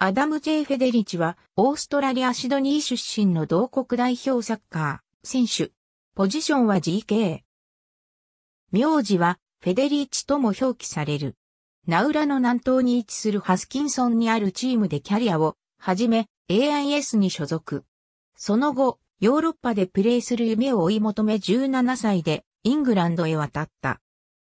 アダム・ジェイ・フェデリチは、オーストラリア・シドニー出身の同国代表サッカー、選手。ポジションは GK。名字は、フェデリーチとも表記される。ナウラの南東に位置するハスキンソンにあるチームでキャリアを、はじめ、AIS に所属。その後、ヨーロッパでプレーする夢を追い求め17歳で、イングランドへ渡った。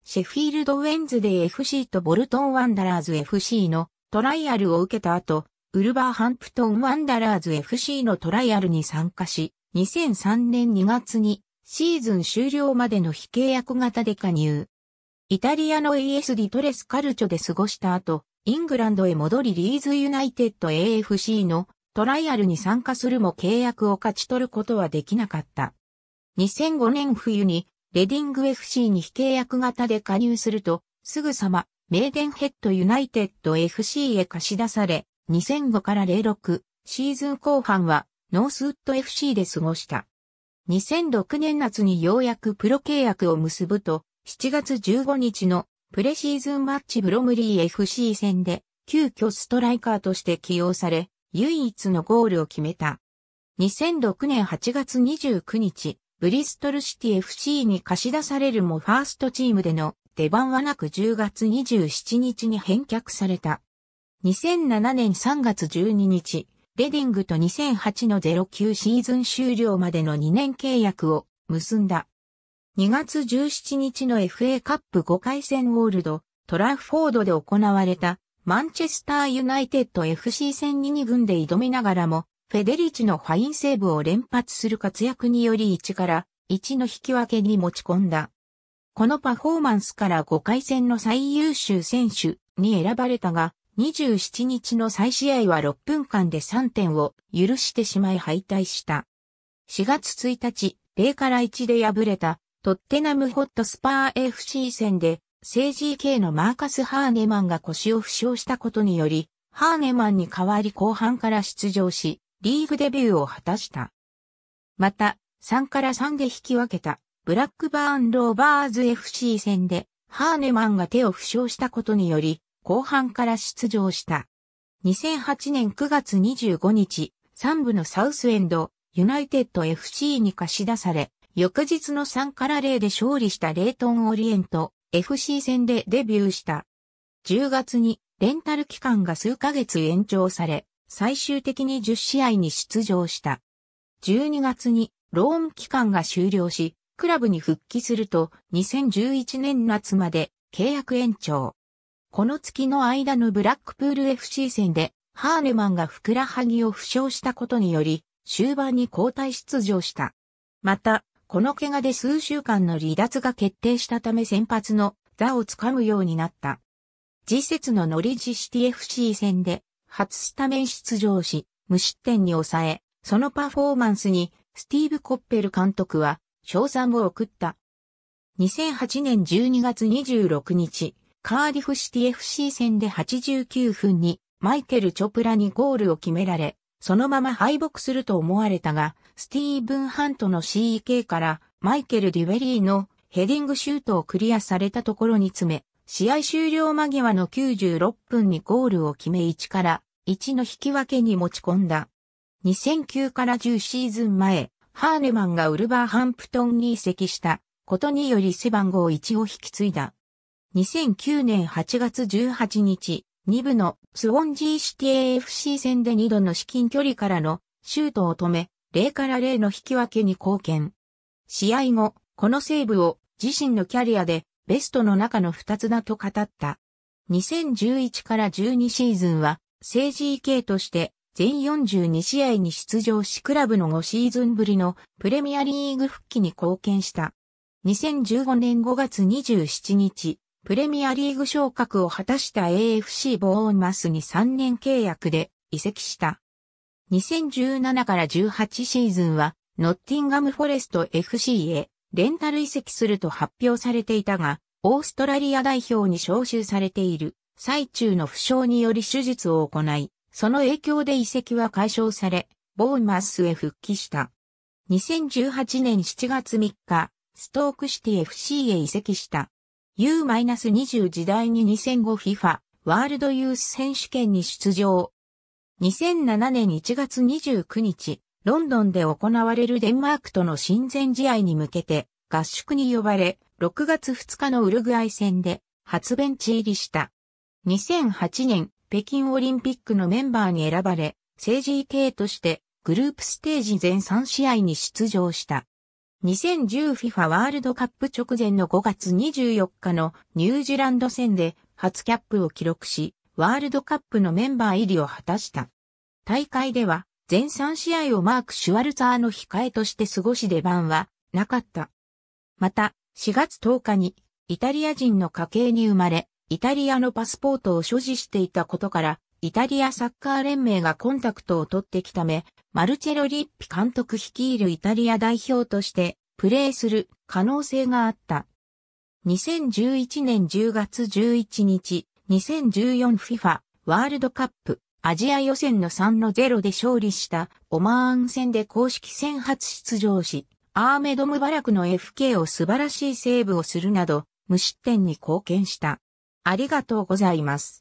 シェフィールド・ウェンズデー FC とボルトン・ワンダラーズ FC のトライアルを受けた後、ウルバーハンプトンワンダラーズ FC のトライアルに参加し、2003年2月にシーズン終了までの非契約型で加入。イタリアの AS d トレスカルチョで過ごした後、イングランドへ戻りリーズユナイテッド AFC のトライアルに参加するも契約を勝ち取ることはできなかった。2005年冬にレディング FC に非契約型で加入すると、すぐさまメーデンヘッドユナイテッド FC へ貸し出され、2005から06シーズン後半はノースウッド FC で過ごした。2006年夏にようやくプロ契約を結ぶと、7月15日のプレシーズンマッチブロムリー FC 戦で、急遽ストライカーとして起用され、唯一のゴールを決めた。2006年8月29日、ブリストルシティ FC に貸し出されるもファーストチームでの出番はなく10月27日に返却された。2007年3月12日、レディングと2008の09シーズン終了までの2年契約を結んだ。2月17日の FA カップ5回戦オールド、トラフォードで行われたマンチェスターユナイテッド FC 戦に2軍で挑みながらも、フェデリチのファインセーブを連発する活躍により1から1の引き分けに持ち込んだ。このパフォーマンスから5回戦の最優秀選手に選ばれたが、27日の再試合は6分間で3点を許してしまい敗退した。4月1日、0から1で敗れたトッテナムホットスパー FC 戦で、政治系のマーカス・ハーネマンが腰を負傷したことにより、ハーネマンに代わり後半から出場し、リーグデビューを果たした。また、3から3で引き分けたブラックバーン・ローバーズ FC 戦で、ハーネマンが手を負傷したことにより、後半から出場した。2008年9月25日、3部のサウスエンド、ユナイテッド FC に貸し出され、翌日の3から0で勝利したレイトン・オリエント FC 戦でデビューした。10月にレンタル期間が数ヶ月延長され、最終的に10試合に出場した。12月にローン期間が終了し、クラブに復帰すると2011年夏まで契約延長。この月の間のブラックプール FC 戦でハーネマンがふくらはぎを負傷したことにより終盤に交代出場した。また、この怪我で数週間の離脱が決定したため先発の座をつかむようになった。次節のノリジシティ FC 戦で初スタメン出場し、無失点に抑え、そのパフォーマンスにスティーブ・コッペル監督は賞賛を送った。2008年12月26日、カーディフシティ FC 戦で89分にマイケル・チョプラにゴールを決められ、そのまま敗北すると思われたが、スティーブン・ハントの CEK からマイケル・デュベリーのヘディングシュートをクリアされたところに詰め、試合終了間際の96分にゴールを決め1から1の引き分けに持ち込んだ。2009から10シーズン前、ハーネマンがウルバーハンプトンに移籍したことにより背番号1を引き継いだ。2009年8月18日、2部のスウォンジーシティ AFC 戦で2度の至近距離からのシュートを止め、0から0の引き分けに貢献。試合後、このセーブを自身のキャリアでベストの中の2つだと語った。2011から12シーズンは、政治家として全42試合に出場しクラブの5シーズンぶりのプレミアリーグ復帰に貢献した。2015年5月27日、プレミアリーグ昇格を果たした AFC ボーンマスに3年契約で移籍した。2017から18シーズンは、ノッティンガムフォレスト FC へレンタル移籍すると発表されていたが、オーストラリア代表に招集されている最中の負傷により手術を行い、その影響で遺跡は解消され、ボーマスへ復帰した。2018年7月3日、ストークシティ FC へ移籍した。U-20 時代に 2005FIFA ワールドユース選手権に出場。2007年1月29日、ロンドンで行われるデンマークとの親善試合に向けて合宿に呼ばれ、6月2日のウルグアイ戦で初ベンチ入りした。2008年北京オリンピックのメンバーに選ばれ、政治系としてグループステージ全3試合に出場した。2010FIFA ワールドカップ直前の5月24日のニュージーランド戦で初キャップを記録し、ワールドカップのメンバー入りを果たした。大会では全3試合をマーク・シュワルツァーの控えとして過ごし出番はなかった。また、4月10日にイタリア人の家系に生まれ、イタリアのパスポートを所持していたことから、イタリアサッカー連盟がコンタクトを取ってきため、マルチェロ・リッピ監督率いるイタリア代表としてプレーする可能性があった。2011年10月11日、2014FIFA ワールドカップアジア予選の3の0で勝利したオマーン戦で公式戦初出場し、アーメド・ムバラクの FK を素晴らしいセーブをするなど、無失点に貢献した。ありがとうございます。